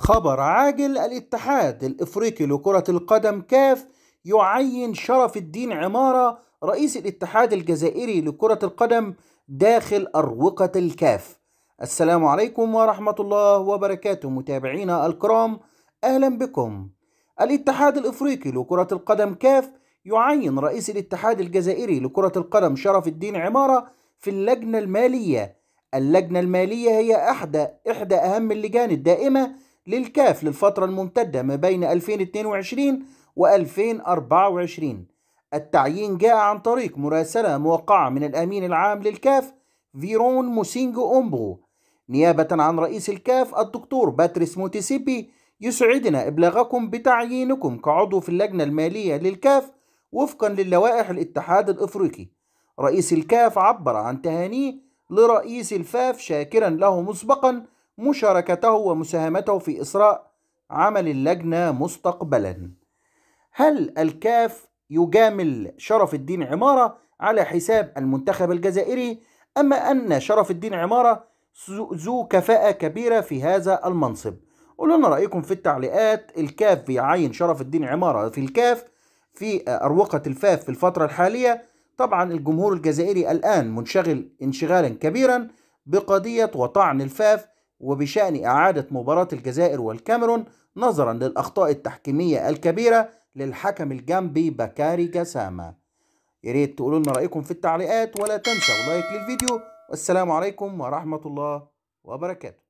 خبر عاجل الاتحاد الافريقي لكرة القدم كاف يعين شرف الدين عمارة رئيس الاتحاد الجزائري لكرة القدم داخل أروقة الكاف. السلام عليكم ورحمة الله وبركاته متابعينا الكرام أهلا بكم. الاتحاد الافريقي لكرة القدم كاف يعين رئيس الاتحاد الجزائري لكرة القدم شرف الدين عمارة في اللجنة المالية. اللجنة المالية هي أحدى إحدى أهم اللجان الدائمة للكاف للفترة الممتدة ما بين 2022 و 2024 التعيين جاء عن طريق مراسلة موقعة من الأمين العام للكاف فيرون موسينجو أومبو نيابة عن رئيس الكاف الدكتور باتريس موتيسيبي يسعدنا إبلاغكم بتعيينكم كعضو في اللجنة المالية للكاف وفقا للوائح الاتحاد الإفريقي رئيس الكاف عبر عن تهانيه لرئيس الفاف شاكرا له مسبقا مشاركته ومساهمته في إسراء عمل اللجنة مستقبلا هل الكاف يجامل شرف الدين عمارة على حساب المنتخب الجزائري أما أن شرف الدين عمارة ذو كفاءة كبيرة في هذا المنصب قولوا لنا رأيكم في التعليقات الكاف يعين شرف الدين عمارة في الكاف في أروقة الفاف في الفترة الحالية طبعا الجمهور الجزائري الآن منشغل انشغالا كبيرا بقضية وطعن الفاف وبشأن إعادة مباراة الجزائر والكاميرون نظرا للأخطاء التحكيمية الكبيرة للحكم الجنبي بكاري جسامة يريد تقولوا لنا رأيكم في التعليقات ولا تنسوا لايك للفيديو والسلام عليكم ورحمة الله وبركاته